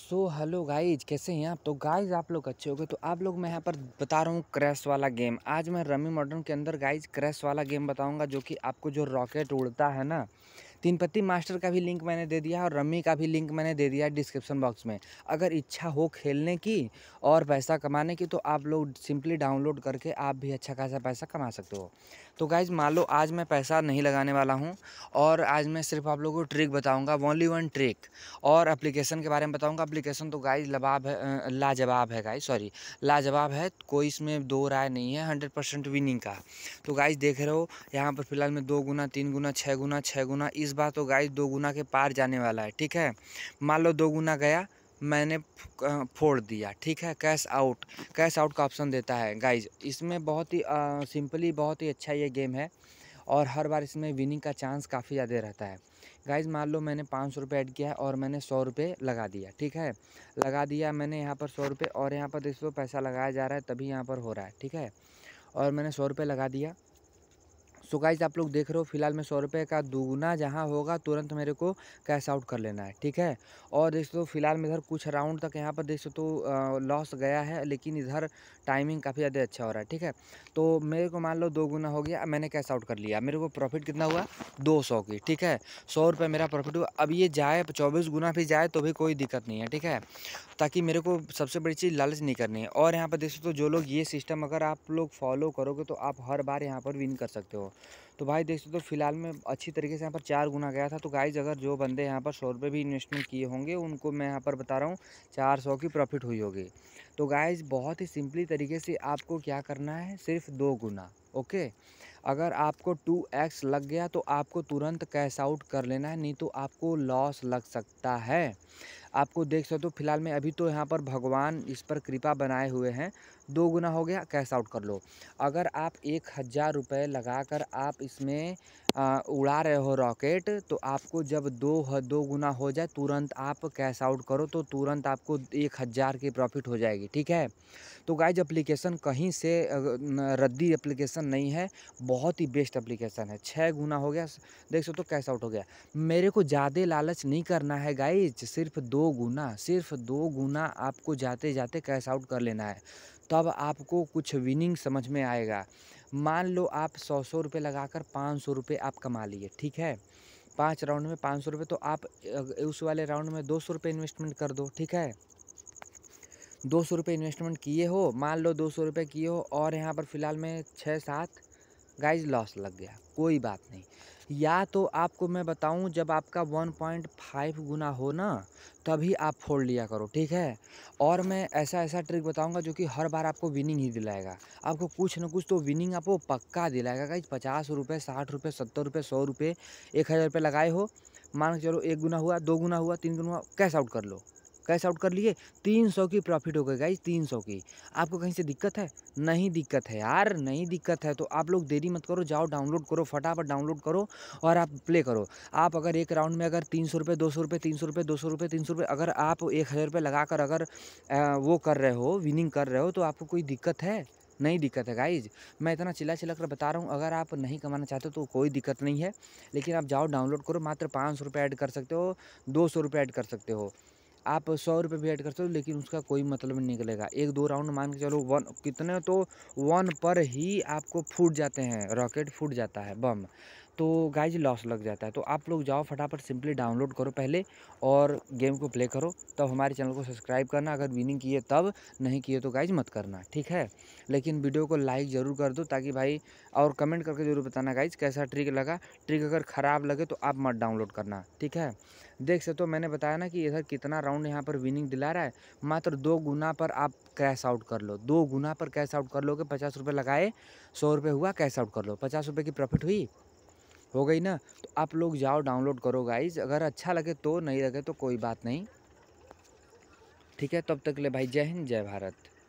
so hello guys कैसे हैं आप तो गाइज आप लोग अच्छे हो गए तो आप लोग मैं यहाँ पर बता रहा हूँ क्रैश वाला गेम आज मैं रमी मॉडर्न के अंदर गाइज क्रैश वाला गेम बताऊँगा जो कि आपको जो रॉकेट उड़ता है ना तीन पत्ती मास्टर का भी लिंक मैंने दे दिया और रम्मी का भी लिंक मैंने दे दिया डिस्क्रिप्शन बॉक्स में अगर इच्छा हो खेलने की और पैसा कमाने की तो आप लोग सिंपली डाउनलोड करके आप भी अच्छा खासा पैसा कमा सकते हो तो गाइज मान लो आज मैं पैसा नहीं लगाने वाला हूँ और आज मैं सिर्फ आप लोगों को ट्रिक बताऊँगा ओनली वन ट्रिक और अप्लीकेशन के बारे में बताऊँगा एप्लीकेशन तो गाइज लबाब है लाजवाब है गाइज सॉरी लाजवाब है कोई इसमें दो राय नहीं है हंड्रेड परसेंट विनिंग का तो गाइज देख रहे हो यहाँ पर फिलहाल मैं दो गुना तीन गुना छः गुना छः गुना इस इस बार तो गाइस दो गुना के पार जाने वाला है ठीक है मान लो दो गुना गया मैंने फोड़ दिया ठीक है कैश आउट कैश आउट का ऑप्शन देता है गाइज इसमें बहुत ही सिंपली बहुत ही अच्छा ये गेम है और हर बार इसमें विनिंग का चांस काफ़ी ज़्यादा रहता है गाइज मान लो मैंने पाँच सौ रुपये ऐड किया और मैंने सौ रुपये लगा दिया ठीक है लगा दिया मैंने यहाँ पर सौ रुपये और यहाँ पर देख लो पैसा लगाया जा रहा है तभी यहाँ पर हो रहा है ठीक है और मैंने सौ रुपये लगा दिया सो गाइज आप लोग देख रहे हो फिलहाल में सौ रुपये का दुगुना जहाँ होगा तुरंत मेरे को कैश आउट कर लेना है ठीक है और देख सो फिलहाल में इधर कुछ राउंड तक यहाँ पर देख सो तो लॉस गया है लेकिन इधर टाइमिंग काफ़ी ज़्यादा अच्छा हो रहा है ठीक है तो मेरे को मान लो दो गुना हो गया मैंने कैश आउट कर लिया मेरे को प्रॉफिट कितना हुआ दो सौ की ठीक है सौ रुपये मेरा प्रॉफिट हुआ अब ये जाए चौबीस गुना भी जाए तो भी कोई दिक्कत नहीं है ठीक है ताकि मेरे को सबसे बड़ी चीज़ लालच नहीं करनी है और यहाँ पर देख सो तो जो लोग ये सिस्टम अगर आप लोग फॉलो करोगे तो आप हर बार यहाँ पर विन कर सकते हो तो भाई देख सकते हो तो फिलहाल मैं अच्छी तरीके से यहाँ पर चार गुना गया था तो गाइज अगर जो बंदे यहाँ पर सौ रुपये भी इन्वेस्टमेंट किए होंगे उनको मैं यहाँ पर बता रहा हूँ चार सौ की प्रॉफिट हुई होगी तो गाइज बहुत ही सिंपली तरीके से आपको क्या करना है सिर्फ दो गुना ओके अगर आपको टू एक्स लग गया तो आपको तुरंत कैश आउट कर लेना है नहीं तो आपको लॉस लग सकता है आपको देख सकते हो तो फिलहाल मैं अभी तो यहाँ पर भगवान इस पर कृपा बनाए हुए हैं दो गुना हो गया कैश आउट कर लो अगर आप एक हज़ार रुपये लगा कर आप इसमें आ, उड़ा रहे हो रॉकेट तो आपको जब दो दो गुना हो जाए तुरंत आप कैश आउट करो तो तुरंत आपको एक हज़ार की प्रॉफिट हो जाएगी ठीक है तो गाइज एप्लीकेशन कहीं से रद्दी एप्लीकेशन नहीं है बहुत ही बेस्ट एप्लीकेशन है छः गुना हो गया देख सकते तो कैश आउट हो गया मेरे को ज़्यादा लालच नहीं करना है गाइज सिर्फ दो गुना सिर्फ दो गुना आपको जाते जाते कैश आउट कर लेना है तब आपको कुछ विनिंग समझ में आएगा मान लो आप सौ सौ रुपये लगा कर पाँच सौ रुपये आप कमा लिए ठीक है पाँच राउंड में पाँच सौ रुपये तो आप उस वाले राउंड में दो सौ रुपये इन्वेस्टमेंट कर दो ठीक है दो सौ रुपये इन्वेस्टमेंट किए हो मान लो दो सौ रुपये किए हो और यहाँ पर फ़िलहाल में छः सात गाइज लॉस लग गया कोई बात नहीं या तो आपको मैं बताऊं जब आपका 1.5 गुना हो ना तभी आप फोड़ लिया करो ठीक है और मैं ऐसा ऐसा ट्रिक बताऊंगा जो कि हर बार आपको विनिंग ही दिलाएगा आपको कुछ ना कुछ तो विनिंग आपको पक्का दिलाएगा कहीं पचास रुपये साठ रुपये सत्तर रुपये सौ रुपये एक हज़ार रुपये लगाए हो मान के चलो एक गुना हुआ दो गुना हुआ तीन गुना हुआ कैश आउट कर लो कैश आउट कर लिए तीन सौ की प्रॉफिट हो गई गाइज तीन सौ की आपको कहीं से दिक्कत है नहीं दिक्कत है यार नहीं दिक्कत है तो आप लोग देरी मत करो जाओ डाउनलोड करो फटाफट डाउनलोड करो और आप प्ले करो आप अगर एक राउंड में अगर तीन सौ रुपये दो सौ रुपये तीन सौ रुपये दो सौ रुपये तीन सौ रुपये अगर आप एक हज़ार रुपये लगा कर अगर वो कर रहे हो विनिंग कर रहे हो तो आपको कोई दिक्कत है नहीं दिक्कत है गाइज मैं इतना चिल्ला चिल्ला कर बता रहा हूँ अगर आप नहीं कमाना चाहते तो कोई दिक्कत नहीं है लेकिन आप जाओ डाउनलोड करो मात्र पाँच सौ रुपये ऐड कर सकते हो दो सौ रुपये ऐड कर सकते हो आप सौ रुपये भी ऐड कर सकते हो लेकिन उसका कोई मतलब नहीं निकलेगा एक दो राउंड मान के चलो वन कितने तो वन पर ही आपको फूट जाते हैं रॉकेट फूट जाता है बम तो गाइज लॉस लग जाता है तो आप लोग जाओ फटाफट सिंपली डाउनलोड करो पहले और गेम को प्ले करो तब तो हमारे चैनल को सब्सक्राइब करना अगर विनिंग किए तब नहीं किए तो गाइज मत करना ठीक है लेकिन वीडियो को लाइक ज़रूर कर दो ताकि भाई और कमेंट करके ज़रूर बताना गाइज कैसा ट्रिक लगा ट्रिक अगर ख़राब लगे तो आप मत डाउनलोड करना ठीक है देख सकते हो मैंने बताया ना कि इधर कितना राउंड यहाँ पर विनिंग दिला रहा है मात्र दो गुना पर आप कैश आउट कर लो दो गुना पर कैश आउट कर लो कि पचास रुपये लगाए सौ रुपये हुआ कैश आउट कर लो पचास रुपये की प्रॉफिट हुई हो गई ना तो आप लोग जाओ डाउनलोड करो गाइज अगर अच्छा लगे तो नहीं लगे तो कोई बात नहीं ठीक है तब तक ले भाई जय हिंद जय भारत